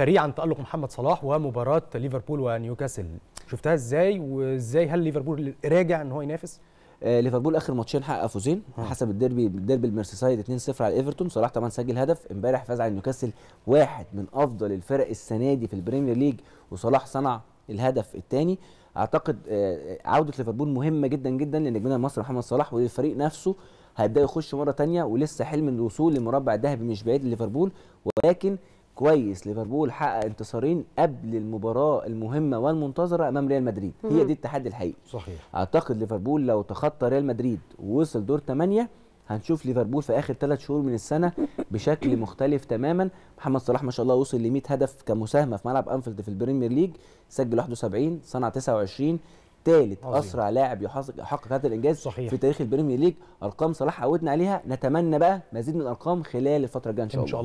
سريعا تألق محمد صلاح ومباراة ليفربول ونيوكاسل شفتها ازاي وازاي هل ليفربول راجع ان هو ينافس؟ آه ليفربول اخر ماتشين حقق فوزين آه. حسب الديربي الديربي الميرسيسايد 2-0 على ايفرتون صلاح طبعا سجل هدف امبارح فاز على نيوكاسل واحد من افضل الفرق السنه دي في البريمير ليج وصلاح صنع الهدف الثاني اعتقد آه, آه، عوده ليفربول مهمه جدا جدا لنجمنا المصري محمد صلاح والفريق نفسه هيبدا يخش مره ثانيه ولسه حلم الوصول للمربع الذهبي مش بعيد لليفربول ولكن كويس ليفربول حقق انتصارين قبل المباراه المهمه والمنتظره امام ريال مدريد هي دي التحدي الحقيقي صحيح اعتقد ليفربول لو تخطى ريال مدريد ووصل دور 8 هنشوف ليفربول في اخر ثلاث شهور من السنه بشكل مختلف تماما محمد صلاح ما شاء الله وصل ل 100 هدف كمساهمه في ملعب انفيلد في البريمير ليج سجل 71 صنع 29 ثالث اسرع لاعب يحقق هذا الانجاز صحيح. في تاريخ البريمير ليج ارقام صلاح عودنا عليها نتمنى بقى مزيد من الارقام خلال الفتره الجايه ان شاء الله